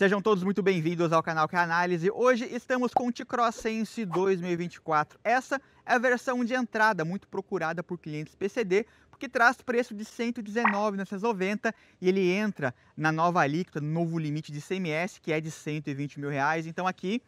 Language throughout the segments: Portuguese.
Sejam todos muito bem-vindos ao canal Que Análise. Hoje estamos com o T-Cross Sense 2024. Essa é a versão de entrada, muito procurada por clientes PCD, porque traz preço de R$ 119,990 e ele entra na nova alíquota, no novo limite de CMS, que é de R$ 120 mil. Reais. Então aqui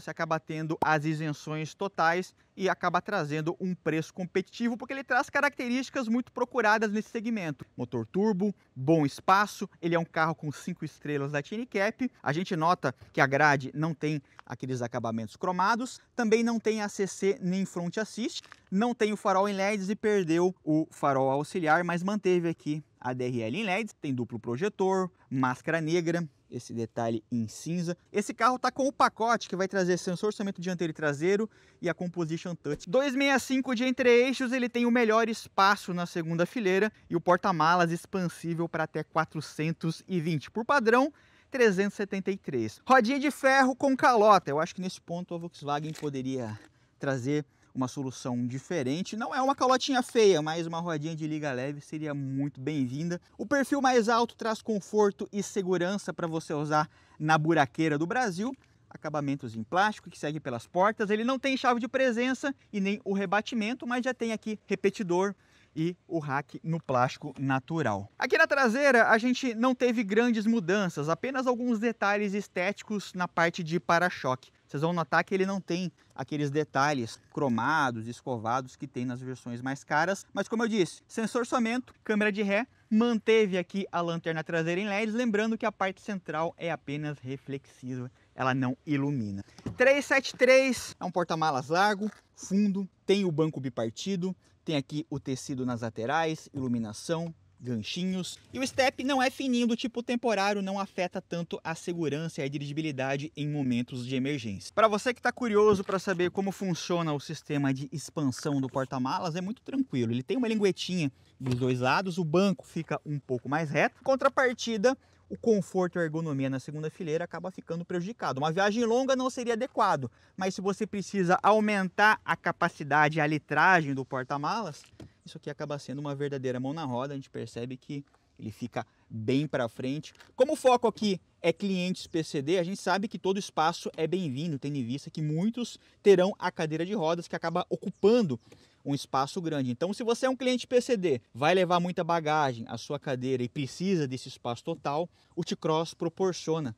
você acaba tendo as isenções totais e acaba trazendo um preço competitivo, porque ele traz características muito procuradas nesse segmento. Motor turbo, bom espaço, ele é um carro com cinco estrelas da Tinecap. A gente nota que a grade não tem aqueles acabamentos cromados, também não tem ACC nem front assist, não tem o farol em LEDs e perdeu o farol auxiliar, mas manteve aqui a DRL em LEDs, tem duplo projetor, máscara negra, esse detalhe em cinza. Esse carro está com o pacote que vai trazer sensor somente dianteiro e traseiro e a Composition Touch. 265 de entre-eixos, ele tem o melhor espaço na segunda fileira e o porta-malas expansível para até 420. Por padrão, 373. Rodinha de ferro com calota. Eu acho que nesse ponto a Volkswagen poderia trazer uma solução diferente. Não é uma calotinha feia, mas uma rodinha de liga leve seria muito bem-vinda. O perfil mais alto traz conforto e segurança para você usar na buraqueira do Brasil. Acabamentos em plástico que segue pelas portas. Ele não tem chave de presença e nem o rebatimento, mas já tem aqui repetidor, e o rack no plástico natural. Aqui na traseira a gente não teve grandes mudanças, apenas alguns detalhes estéticos na parte de para-choque. Vocês vão notar que ele não tem aqueles detalhes cromados, escovados que tem nas versões mais caras. Mas como eu disse, sensor somente, câmera de ré, manteve aqui a lanterna traseira em LEDs, lembrando que a parte central é apenas reflexiva, ela não ilumina. 373 é um porta-malas largo, fundo, tem o banco bipartido, tem aqui o tecido nas laterais, iluminação, ganchinhos. E o step não é fininho do tipo temporário, não afeta tanto a segurança e a dirigibilidade em momentos de emergência. Para você que está curioso para saber como funciona o sistema de expansão do porta-malas, é muito tranquilo. Ele tem uma linguetinha dos dois lados, o banco fica um pouco mais reto. Contrapartida, o conforto e a ergonomia na segunda fileira acaba ficando prejudicado. Uma viagem longa não seria adequado, mas se você precisa aumentar a capacidade e a litragem do porta-malas, isso aqui acaba sendo uma verdadeira mão na roda. A gente percebe que ele fica bem para frente. Como o foco aqui é clientes PCD, a gente sabe que todo espaço é bem-vindo, tendo em vista que muitos terão a cadeira de rodas que acaba ocupando um espaço grande. Então, se você é um cliente PCD, vai levar muita bagagem à sua cadeira e precisa desse espaço total, o T-Cross proporciona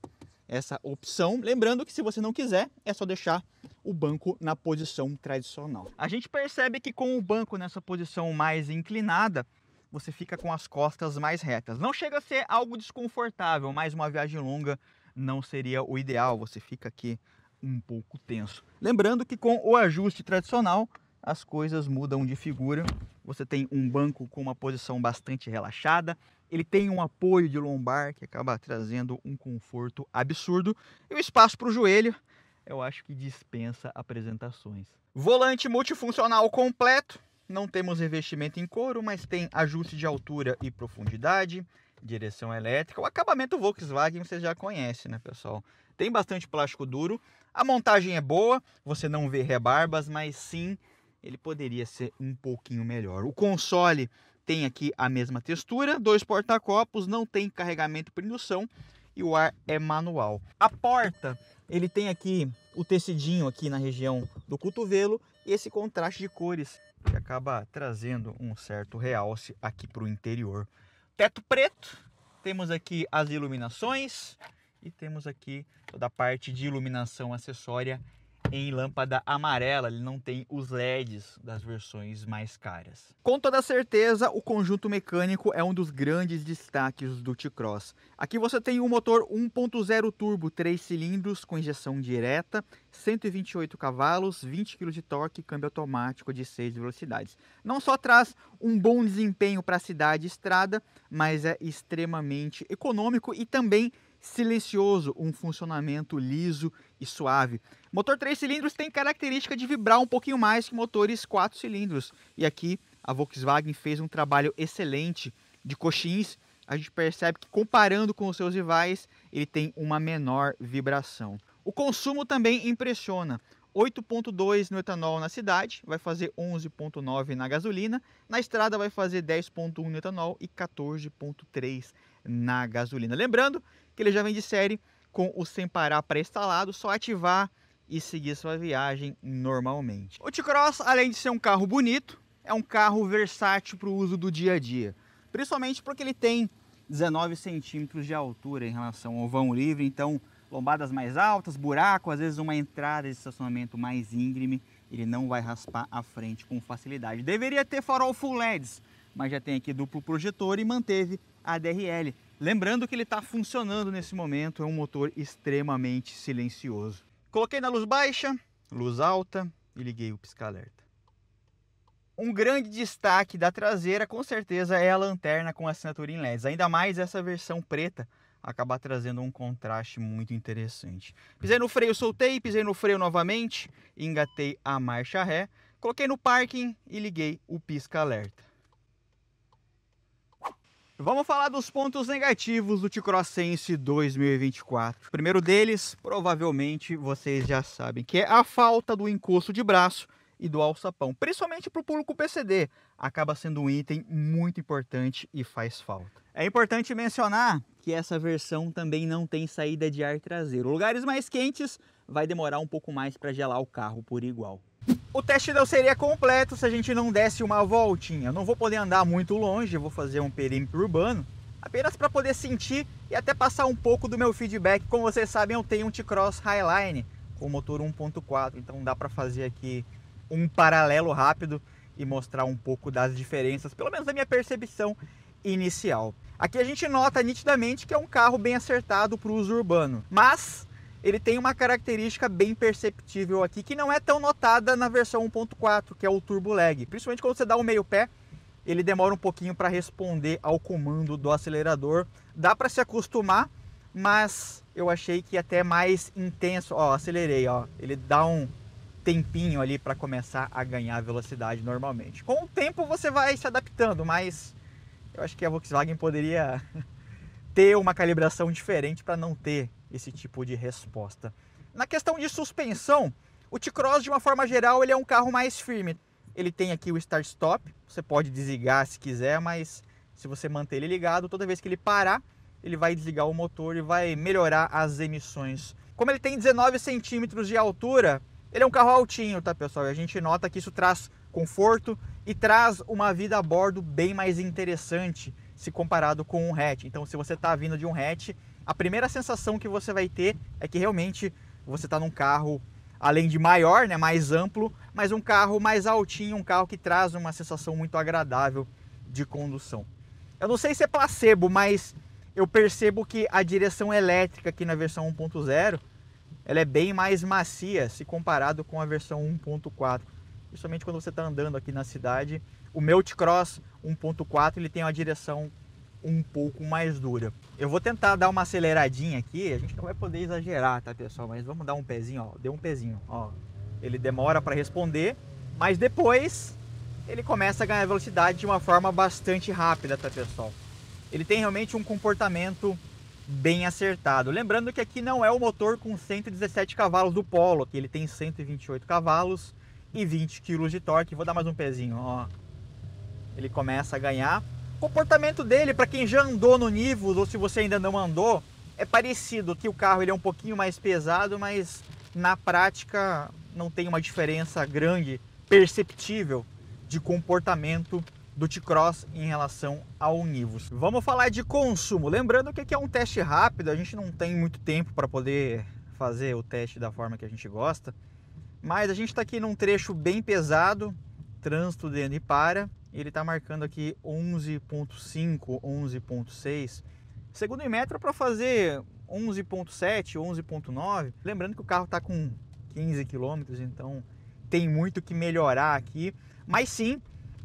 essa opção. Lembrando que se você não quiser, é só deixar o banco na posição tradicional. A gente percebe que com o banco nessa posição mais inclinada, você fica com as costas mais retas. Não chega a ser algo desconfortável, mas uma viagem longa não seria o ideal. Você fica aqui um pouco tenso. Lembrando que com o ajuste tradicional, as coisas mudam de figura. Você tem um banco com uma posição bastante relaxada, ele tem um apoio de lombar que acaba trazendo um conforto absurdo e o um espaço para o joelho, eu acho que dispensa apresentações. Volante multifuncional completo, não temos revestimento em couro, mas tem ajuste de altura e profundidade, direção elétrica, o acabamento Volkswagen você já conhece, né, pessoal? Tem bastante plástico duro, a montagem é boa, você não vê rebarbas, mas sim ele poderia ser um pouquinho melhor. O console tem aqui a mesma textura, dois porta-copos, não tem carregamento por indução e o ar é manual. A porta, ele tem aqui o tecidinho aqui na região do cotovelo e esse contraste de cores que acaba trazendo um certo realce aqui para o interior. Teto preto, temos aqui as iluminações e temos aqui toda a parte de iluminação acessória em lâmpada amarela, ele não tem os LEDs das versões mais caras. Com toda certeza, o conjunto mecânico é um dos grandes destaques do T-Cross. Aqui você tem um motor 1.0 turbo, 3 cilindros com injeção direta, 128 cavalos, 20 kg de torque, câmbio automático de 6 velocidades. Não só traz um bom desempenho para a cidade e estrada, mas é extremamente econômico e também silencioso, um funcionamento liso e suave. Motor 3 cilindros tem característica de vibrar um pouquinho mais que motores 4 cilindros. E aqui a Volkswagen fez um trabalho excelente de coxins. A gente percebe que comparando com os seus rivais, ele tem uma menor vibração. O consumo também impressiona. 8.2 no etanol na cidade, vai fazer 11.9 na gasolina, na estrada vai fazer 10.1 no etanol e 14.3 na gasolina. Lembrando que ele já vem de série com o sem parar pré-instalado, só ativar e seguir sua viagem normalmente. O T-Cross, além de ser um carro bonito, é um carro versátil para o uso do dia a dia, principalmente porque ele tem 19 centímetros de altura em relação ao vão livre, então lombadas mais altas, buraco, às vezes uma entrada de estacionamento mais íngreme, ele não vai raspar a frente com facilidade. Deveria ter farol full LEDs, mas já tem aqui duplo projetor e manteve a DRL, Lembrando que ele está funcionando nesse momento, é um motor extremamente silencioso. Coloquei na luz baixa, luz alta e liguei o pisca-alerta. Um grande destaque da traseira, com certeza, é a lanterna com assinatura em LEDs. Ainda mais essa versão preta acaba trazendo um contraste muito interessante. Pisei no freio, soltei, pisei no freio novamente, engatei a marcha ré, coloquei no parking e liguei o pisca-alerta. Vamos falar dos pontos negativos do Sense 2024. O primeiro deles, provavelmente vocês já sabem, que é a falta do encosto de braço e do alçapão, principalmente para o público PCD, acaba sendo um item muito importante e faz falta. É importante mencionar que essa versão também não tem saída de ar traseiro. Lugares mais quentes vai demorar um pouco mais para gelar o carro por igual. O teste não seria completo se a gente não desse uma voltinha. não vou poder andar muito longe, vou fazer um perímetro urbano, apenas para poder sentir e até passar um pouco do meu feedback. Como vocês sabem, eu tenho um T-Cross Highline com motor 1.4, então dá para fazer aqui um paralelo rápido e mostrar um pouco das diferenças, pelo menos da minha percepção inicial. Aqui a gente nota nitidamente que é um carro bem acertado para o uso urbano, mas ele tem uma característica bem perceptível aqui que não é tão notada na versão 1.4, que é o turbo lag. Principalmente quando você dá o meio pé, ele demora um pouquinho para responder ao comando do acelerador. Dá para se acostumar, mas eu achei que até mais intenso, ó, acelerei, ó. Ele dá um tempinho ali para começar a ganhar velocidade normalmente. Com o tempo você vai se adaptando, mas eu acho que a Volkswagen poderia ter uma calibração diferente para não ter esse tipo de resposta. Na questão de suspensão, o T-Cross, de uma forma geral, ele é um carro mais firme. Ele tem aqui o start-stop, você pode desligar se quiser, mas se você manter ele ligado, toda vez que ele parar, ele vai desligar o motor e vai melhorar as emissões. Como ele tem 19 centímetros de altura, ele é um carro altinho, tá pessoal? E a gente nota que isso traz conforto e traz uma vida a bordo bem mais interessante se comparado com um hatch. Então, se você está vindo de um hatch, a primeira sensação que você vai ter é que realmente você está num carro, além de maior, né, mais amplo, mas um carro mais altinho, um carro que traz uma sensação muito agradável de condução. Eu não sei se é placebo, mas eu percebo que a direção elétrica aqui na versão 1.0 ela é bem mais macia se comparado com a versão 1.4. Principalmente quando você está andando aqui na cidade, o meu T-Cross 1.4 ele tem uma direção um pouco mais dura. Eu vou tentar dar uma aceleradinha aqui, a gente não vai poder exagerar, tá pessoal? Mas vamos dar um pezinho, ó, deu um pezinho, ó. Ele demora para responder, mas depois ele começa a ganhar velocidade de uma forma bastante rápida, tá pessoal? Ele tem realmente um comportamento bem acertado. Lembrando que aqui não é o motor com 117 cavalos do Polo, que ele tem 128 cavalos e 20 kg de torque. Vou dar mais um pezinho, ó. Ele começa a ganhar comportamento dele, para quem já andou no Nivus ou se você ainda não andou, é parecido, que o carro ele é um pouquinho mais pesado, mas na prática não tem uma diferença grande, perceptível, de comportamento do T-Cross em relação ao Nivus. Vamos falar de consumo. Lembrando que aqui é um teste rápido, a gente não tem muito tempo para poder fazer o teste da forma que a gente gosta, mas a gente está aqui num trecho bem pesado, trânsito dentro e para, ele está marcando aqui 11.5, 11.6. Segundo em metro para fazer 11.7, 11.9. Lembrando que o carro está com 15 quilômetros, então tem muito que melhorar aqui. Mas sim,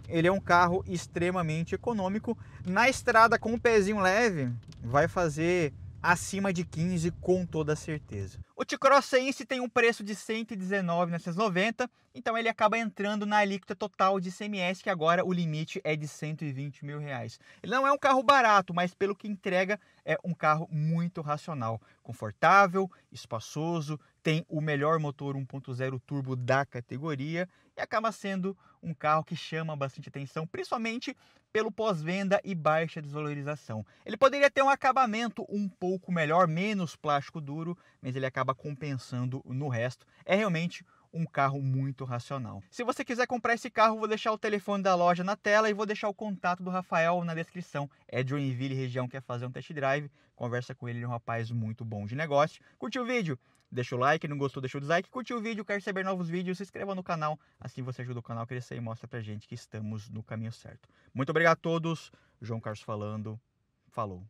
ele é um carro extremamente econômico. Na estrada com o pezinho leve, vai fazer acima de 15 com toda certeza. O Ticrossense tem um preço de R$ 119,990, então ele acaba entrando na alíquota total de ICMS, que agora o limite é de R$ 120 mil. Reais. Ele não é um carro barato, mas pelo que entrega, é um carro muito racional, confortável, espaçoso, tem o melhor motor 1.0 turbo da categoria e acaba sendo um carro que chama bastante atenção, principalmente pelo pós-venda e baixa desvalorização. Ele poderia ter um acabamento um pouco melhor, menos plástico duro, mas ele acaba compensando no resto. É realmente um carro muito racional. Se você quiser comprar esse carro, vou deixar o telefone da loja na tela e vou deixar o contato do Rafael na descrição. É Joinville, região, quer fazer um test drive. Conversa com ele, ele é um rapaz muito bom de negócio. Curtiu o vídeo? Deixa o like, não gostou, deixa o dislike, curtiu o vídeo, quer receber novos vídeos, se inscreva no canal, assim você ajuda o canal a crescer e mostra pra gente que estamos no caminho certo. Muito obrigado a todos, João Carlos falando, falou!